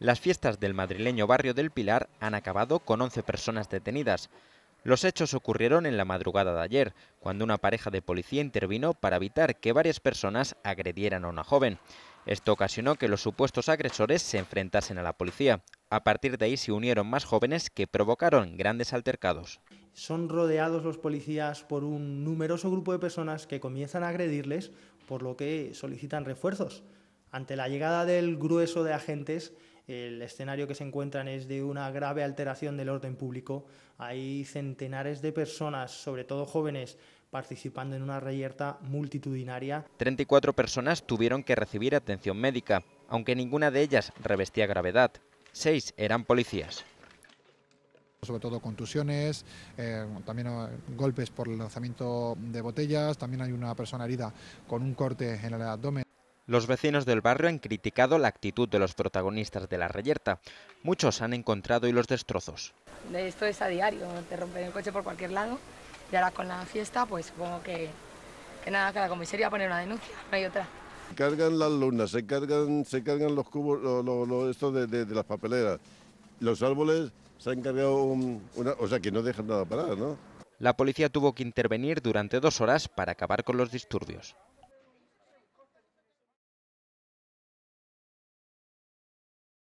Las fiestas del madrileño barrio del Pilar han acabado con 11 personas detenidas. Los hechos ocurrieron en la madrugada de ayer, cuando una pareja de policía intervino para evitar que varias personas agredieran a una joven. Esto ocasionó que los supuestos agresores se enfrentasen a la policía. A partir de ahí se unieron más jóvenes que provocaron grandes altercados. Son rodeados los policías por un numeroso grupo de personas que comienzan a agredirles, por lo que solicitan refuerzos. Ante la llegada del grueso de agentes, el escenario que se encuentran es de una grave alteración del orden público. Hay centenares de personas, sobre todo jóvenes, participando en una reyerta multitudinaria. 34 personas tuvieron que recibir atención médica, aunque ninguna de ellas revestía gravedad. Seis eran policías sobre todo contusiones, eh, también eh, golpes por el lanzamiento de botellas, también hay una persona herida con un corte en el abdomen. Los vecinos del barrio han criticado la actitud de los protagonistas de la reyerta. Muchos han encontrado y los destrozos. Esto es a diario, te rompen el coche por cualquier lado y ahora con la fiesta pues supongo que, nada, que la comisaría pone poner una denuncia, no hay otra. Cargan las lunas, se cargan, se cargan los cubos, esto de, las papeleras. Los árboles se han cargado una, o sea que no dejan nada parado, ¿no? La policía tuvo que intervenir durante dos horas para acabar con los disturbios.